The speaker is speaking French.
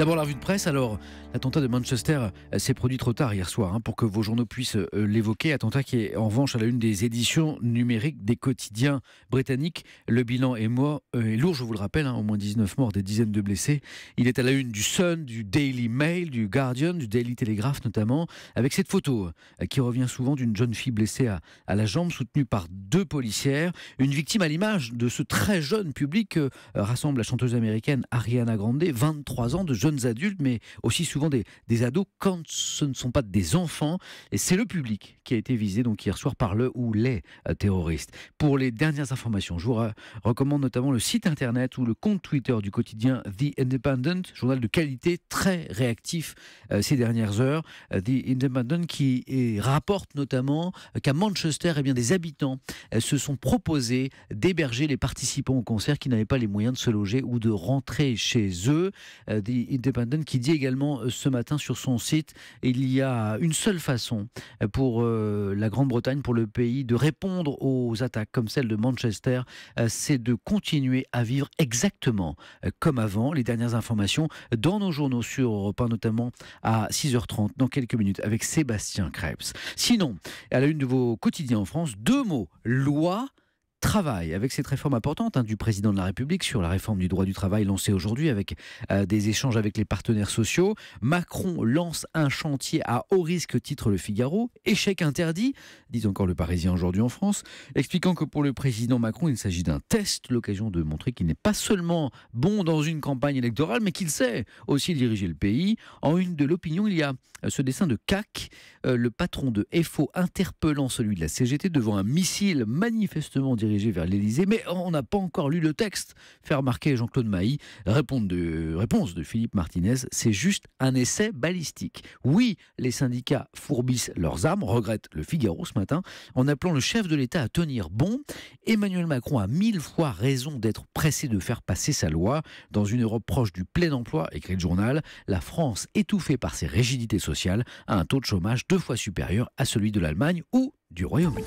D'abord la revue de presse, alors L'attentat de Manchester euh, s'est produit trop tard hier soir hein, pour que vos journaux puissent euh, l'évoquer. Attentat qui est en revanche à la une des éditions numériques des quotidiens britanniques. Le bilan est, euh, lourd, je vous le rappelle, hein, au moins 19 morts, des dizaines de blessés. Il est à la une du Sun, du Daily Mail, du Guardian, du Daily Telegraph notamment, avec cette photo qui revient souvent d'une jeune fille blessée à, la jambe, soutenue par deux policières. Une victime à l'image de ce très jeune public rassemble la chanteuse américaine Ariana Grande, 23 ans, de jeunes adultes, mais aussi souvent des, ados quand ce ne sont pas des enfants. Et c'est le public qui a été visé donc hier soir par le ou les euh, terroristes. Pour les dernières informations, je vous recommande notamment le site internet ou le compte Twitter du quotidien The Independent, journal de qualité très réactif euh, ces dernières heures. Euh, The Independent qui rapporte notamment qu'à Manchester, eh bien, des habitants se sont proposés d'héberger les participants au concert qui n'avaient pas les moyens de se loger ou de rentrer chez eux. The Independent qui dit également ce matin sur son site. Il y a une seule façon euh, pour euh, la Grande-Bretagne, pour le pays, de répondre aux attaques comme celle de Manchester, euh, c'est de continuer à vivre exactement comme avant. Les dernières informations dans nos journaux sur Europe 1, notamment à 6h30 dans quelques minutes avec Sébastien Krebs. Sinon, à la une de vos quotidiens en France, deux mots, loi travail, avec cette réforme importante hein, du président de la République sur la réforme du droit du travail lancée aujourd'hui avec euh, des échanges avec les partenaires sociaux. Macron lance un chantier à haut risque, titre Le Figaro. Échec interdit, dit encore le Parisien aujourd'hui en France, expliquant que pour le président Macron, il s'agit d'un test, l'occasion de montrer qu'il n'est pas seulement bon dans une campagne électorale, mais qu'il sait aussi diriger le pays. En une de l'opinion, il y a euh, ce dessin de CAC, euh, le patron de FO interpellant celui de la CGT devant un missile manifestement dirigé vers l'Elysée, mais on n'a pas encore lu le texte. Fait remarquer Jean-Claude Mailly, réponse de, réponse de Philippe Martinez, c'est juste un essai balistique. Oui, les syndicats fourbissent leurs armes, regrette le Figaro ce matin, en appelant le chef de l'État à tenir bon. Emmanuel Macron a mille fois raison d'être pressé de faire passer sa loi. Dans une Europe proche du plein emploi, écrit le journal, la France, étouffée par ses rigidités sociales, a un taux de chômage deux fois supérieur à celui de l'Allemagne ou du Royaume-Uni.